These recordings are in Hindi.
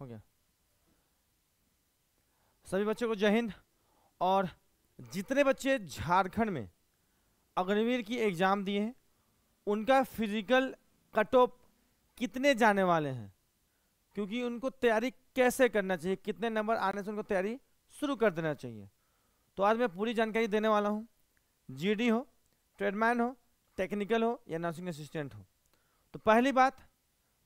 हो गया सभी बच्चों को जय हिंद और जितने बच्चे झारखंड में अग्निवीर की एग्ज़ाम दिए हैं उनका फिजिकल कट ऑफ कितने जाने वाले हैं क्योंकि उनको तैयारी कैसे करना चाहिए कितने नंबर आने से उनको तैयारी शुरू कर देना चाहिए तो आज मैं पूरी जानकारी देने वाला हूँ जीडी हो ट्रेडमैन हो टेक्निकल हो या नर्सिंग असिस्टेंट हो तो पहली बात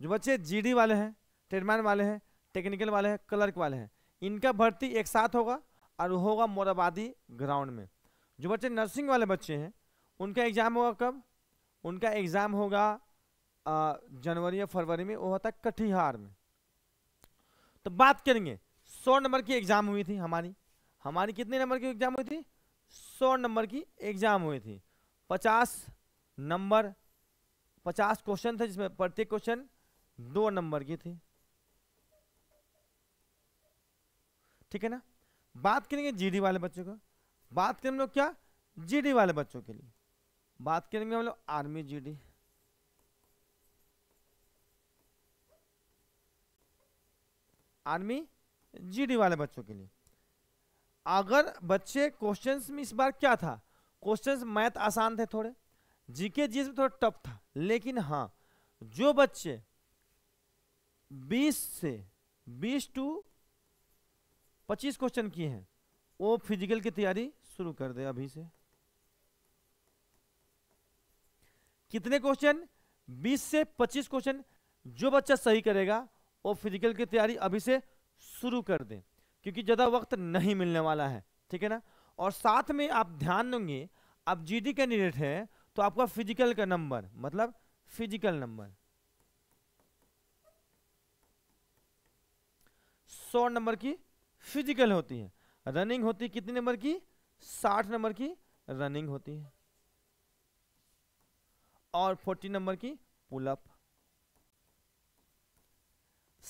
जो बच्चे जीडी वाले हैं ट्रेडमैन वाले हैं टेक्निकल वाले हैं क्लर्क वाले हैं इनका भर्ती एक साथ होगा और होगा मोराबादी ग्राउंड में जो बच्चे नर्सिंग वाले बच्चे हैं उनका एग्ज़ाम होगा कब उनका एग्ज़ाम होगा जनवरी या फरवरी में वो होता है कटिहार में तो बात करेंगे सौ नंबर की एग्ज़ाम हुई थी हमारी हमारी कितने नंबर की एग्ज़ाम हुई थी सौ नंबर की एग्ज़ाम हुई थी पचास नंबर पचास क्वेश्चन थे जिसमें प्रत्येक क्वेश्चन दो नंबर की थी ठीक है ना बात करेंगे जीडी वाले बच्चों का बात करें हम लोग क्या जीडी वाले बच्चों के लिए बात करेंगे हम लोग आर्मी जीडी आर्मी जीडी वाले बच्चों के लिए अगर बच्चे क्वेश्चंस में इस बार क्या था क्वेश्चंस मैथ आसान थे थोड़े जीके जीएस में थोड़ा टफ था लेकिन हाँ जो बच्चे 20 से 20 टू पच्चीस क्वेश्चन किए हैं वो फिजिकल की तैयारी शुरू कर दे अभी से कितने क्वेश्चन 20 से 25 क्वेश्चन जो बच्चा सही करेगा वो फिजिकल की तैयारी अभी से शुरू कर दे क्योंकि ज़्यादा वक्त नहीं मिलने वाला है ठीक है ना और साथ में आप ध्यान देंगे आप जीडी कैंडिडेट है तो आपका फिजिकल का नंबर मतलब फिजिकल नंबर सौ नंबर की फिजिकल होती है रनिंग होती है कितने नंबर की साठ नंबर की रनिंग होती है और फोर्टी नंबर की पुलअप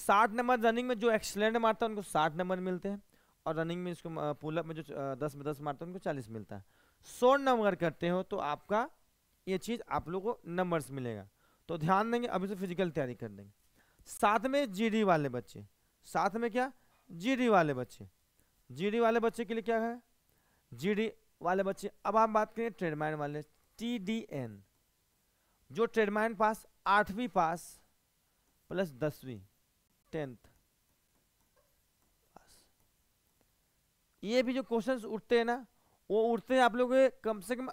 साठ नंबर रनिंग में जो एक्सलेंट मारता है उनको साठ नंबर मिलते हैं और रनिंग में इसको पुलअप में जो दस में दस मारता है उनको चालीस मिलता है सौ नंबर करते हो तो आपका ये चीज़ आप लोगों को नंबर्स मिलेगा तो ध्यान देंगे अभी से फिजिकल तैयारी कर देंगे साथ में जीडी वाले बच्चे साथ में क्या जीडी वाले बच्चे जीडी वाले बच्चे के लिए क्या है जीडी वाले बच्चे अब आप बात करें ट्रेडमाइन वाले टीडीएन जो ट्रेडमाइन पास आठवीं पास प्लस दसवीं टेंथ ये भी जो क्वेश्चन उठते हैं ना वो उठते हैं आप लोग कम से कम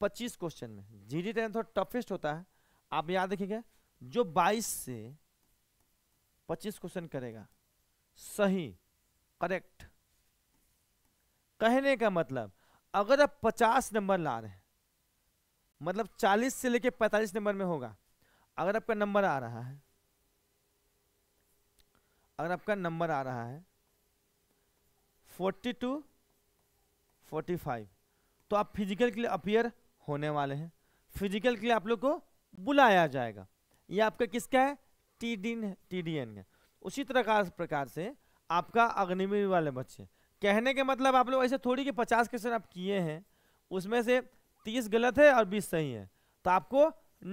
पच्चीस क्वेश्चन में डी टेंथ और तो टफेस्ट होता है आप याद रखिएगा जो बाईस से पच्चीस क्वेश्चन करेगा सही करेक्ट कहने का मतलब अगर आप पचास नंबर ला रहे हैं मतलब चालीस से लेके पैंतालीस नंबर में होगा अगर आपका नंबर आ रहा है अगर आपका नंबर आ रहा है फोर्टी टू फोर्टी फाइव तो आप फिजिकल के लिए अपियर होने वाले हैं फिजिकल के लिए आप लोग को बुलाया जाएगा ये आपका किसका है T D T D N का उसी तरह का प्रकार से आपका अग्निमी वाले बच्चे कहने के मतलब आप लोग ऐसे थोड़ी कि पचास क्वेश्चन आप किए हैं उसमें से तीस गलत है और बीस सही है तो आपको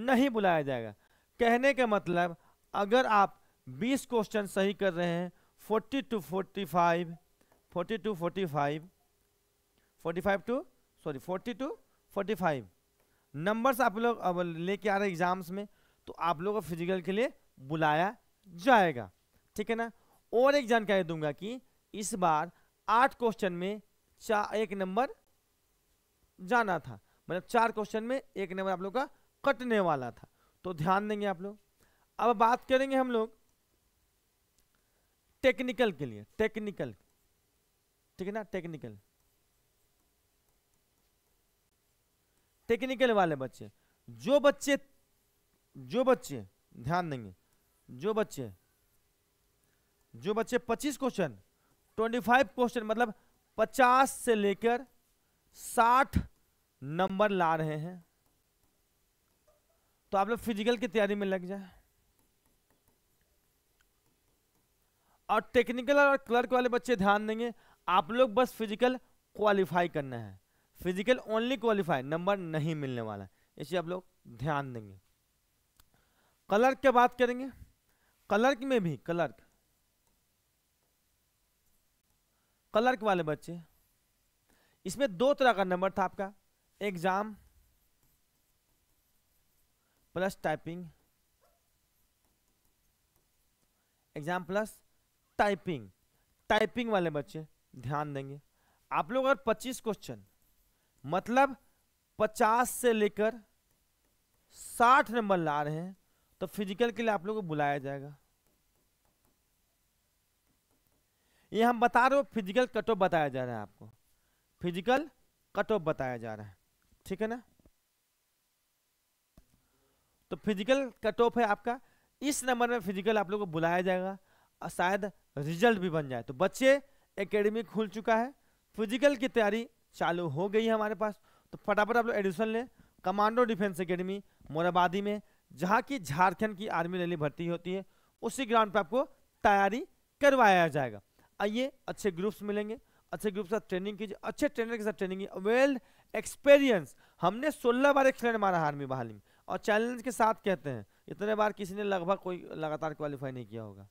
नहीं बुलाया जाएगा कहने के मतलब अगर आप बीस क्वेश्चन सही कर रहे हैं forty two forty five forty two forty five forty five two sorry forty two forty five numbers आप लोग अब लेके आ रहे एग्ज़ाम्स में तो आप लोगों को फिजिकल के लिए बुलाया जाएगा ठीक है ना और एक जानकारी दूंगा कि इस बार आठ क्वेश्चन में चार एक नंबर जाना था मतलब चार क्वेश्चन में एक नंबर आप लोग का कटने वाला था तो ध्यान देंगे आप लोग अब बात करेंगे हम लोग टेक्निकल के लिए टेक्निकल ठीक है ना टेक्निकल टेक्निकल वाले बच्चे जो बच्चे जो बच्चे ध्यान देंगे जो बच्चे जो बच्चे 25 क्वेश्चन 25 क्वेश्चन मतलब 50 से लेकर 60 नंबर ला रहे हैं तो आप लोग फिजिकल की तैयारी में लग जाए और टेक्निकल और क्लर्क वाले बच्चे ध्यान देंगे आप लोग बस फिजिकल क्वालिफाई करना है फिजिकल ओनली क्वालिफाई नंबर नहीं मिलने वाला इसे आप लोग ध्यान देंगे कलर्क के बात करेंगे कलर्क में भी कलर्क क्लर्क वाले बच्चे इसमें दो तरह का नंबर था आपका exam plus typing exam plus typing typing वाले बच्चे ध्यान देंगे आप लोग अगर 25 क्वेश्चन मतलब 50 से लेकर 60 नंबर ला रहे हैं तो फिजिकल के लिए आप लोग को बुलाया जाएगा ये हम बता रहे हो फिजिकल कट ऑफ बताया जा रहा है आपको फिजिकल कट ऑफ बताया जा रहा है ठीक है ना तो फिजिकल कट ऑफ है आपका इस नंबर में फिजिकल आप लोग को बुलाया जाएगा और शायद रिजल्ट भी बन जाए तो बच्चे एकेडमी खुल चुका है फिजिकल की तैयारी चालू हो गई है हमारे पास तो फटाफट आप लोग एडमिशन लें कमांडो डिफेंस एकेडमी मोराबादी में जहाँ की झारखंड की आर्मी रैली भर्ती होती है उसी ग्राउंड पर आपको तैयारी करवाया जाएगा आइए अच्छे ग्रुप्स मिलेंगे अच्छे ग्रुप साथ ट्रेनिंग कीजिए अच्छे ट्रेनर के साथ ट्रेनिंग वेल एक्सपीरियंस हमने 16 बार एक्सलेंट मारा आर्मी बहाली में और चैलेंज के साथ कहते हैं इतने बार किसी ने लगभग कोई लगातार क्वालिफाई नहीं किया होगा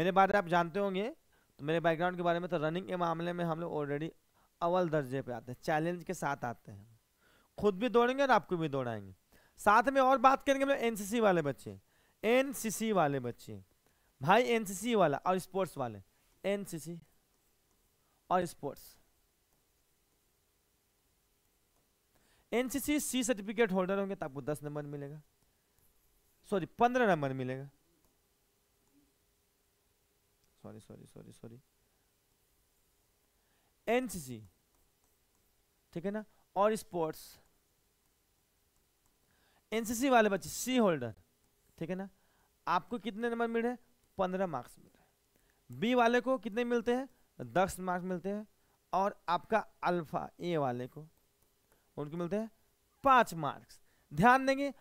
मेरे बारे में आप जानते होंगे तो मेरे बैकग्राउंड के बारे में तो रनिंग के मामले में हम लोग ऑलरेडी अव्वल दर्जे पर आते हैं चैलेंज के साथ आते हैं खुद भी दौड़ेंगे और आपको भी दौड़ाएंगे साथ में और बात करेंगे हम लोग एनसीसी वाले बच्चे एनसीसी वाले बच्चे भाई एनसीसी वाला और स्पोर्ट्स वाले एनसीसी और sports NCC C certificate holder होंगे तो आपको दस नंबर मिलेगा सॉरी पंद्रह नंबर मिलेगा sorry sorry sorry sorry NCC ठीक है ना और स्पोर्ट्स एनसीसी वाले बच्चे सी होल्डर ठीक है ना आपको कितने नंबर मिले पंद्रह मार्क्स मिले बी वाले को कितने मिलते हैं दस मार्क्स मिलते हैं और आपका अल्फा ए वाले को उनको मिलते हैं पाँच मार्क्स ध्यान देंगे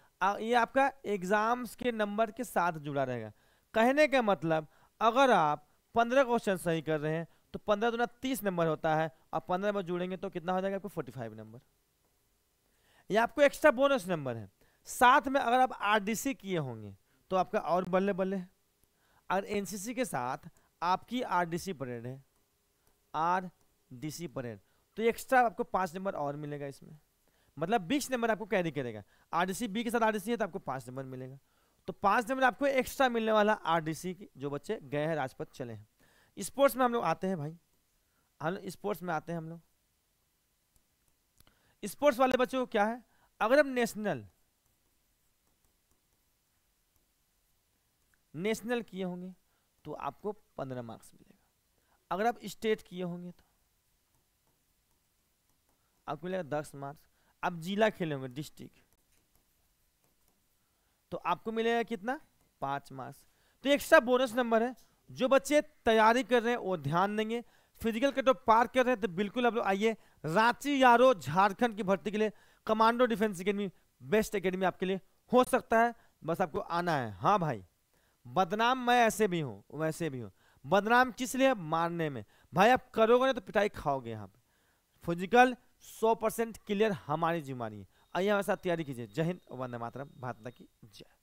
ये आपका एग्जाम्स के नंबर के साथ जुड़ा रहेगा कहने का मतलब अगर आप पंद्रह क्वेश्चन सही कर रहे हैं तो पंद्रह दुना तीस नंबर होता है और पंद्रह में जुड़ेंगे तो कितना हो जाएगा आपको फोर्टी फाइव नंबर ये आपको एक्स्ट्रा बोनस नंबर है साथ में अगर आप आरडीसी किए होंगे तो आपका और बल्ले बल्ले और एनसीसी के साथ आपकी आर डी सी परेड है आर डी सी परेड तो एक्स्ट्रा आपको पाँच नंबर और मिलेगा इसमें मतलब बीस नंबर आपको कैरी करेगा आर डी सी बी के साथ आर डी सी है तो आपको पाँच नंबर मिलेगा तो पाँच नंबर आपको एक्स्ट्रा मिलने वाला आर डी सी जो बच्चे गए हैं राजपथ चले हैं स्पोर्ट्स में हम लोग आते हैं भाई हम स्पोर्ट्स में आते हैं हम लोग स्पोर्ट्स वाले बच्चों को क्या है अगर हम नेशनल नेशनल किए होंगे तो आपको पंद्रह मार्क्स मिलेगा अगर आप स्टेट किए होंगे तो आपको मिलेगा दस मार्क्स आप जिला खेले होंगे डिस्ट्रिक्ट तो आपको मिलेगा कितना पांच मार्क्स तो एक्स्ट्रा बोनस नंबर है जो बच्चे तैयारी कर रहे हैं वो ध्यान देंगे फिजिकल कट ऑफ पार कर रहे हैं तो बिल्कुल आप लोग आइए रांची यारो झारखंड की भर्ती के लिए commando defence academy best academy आपके लिए हो सकता है बस आपको आना है हाँ भाई बदनाम मैं ऐसे भी हूँ वैसे भी हूँ बदनाम किस लिए मारने में भाई आप करोगे ना तो पिटाई खाओगे यहाँ पे फिजिकल सौ परसेंट क्लियर हमारी जिम्मेदारी है आइए हमारे साथ तैयारी कीजिए जय हिंद वंदे मातरम भारत की जय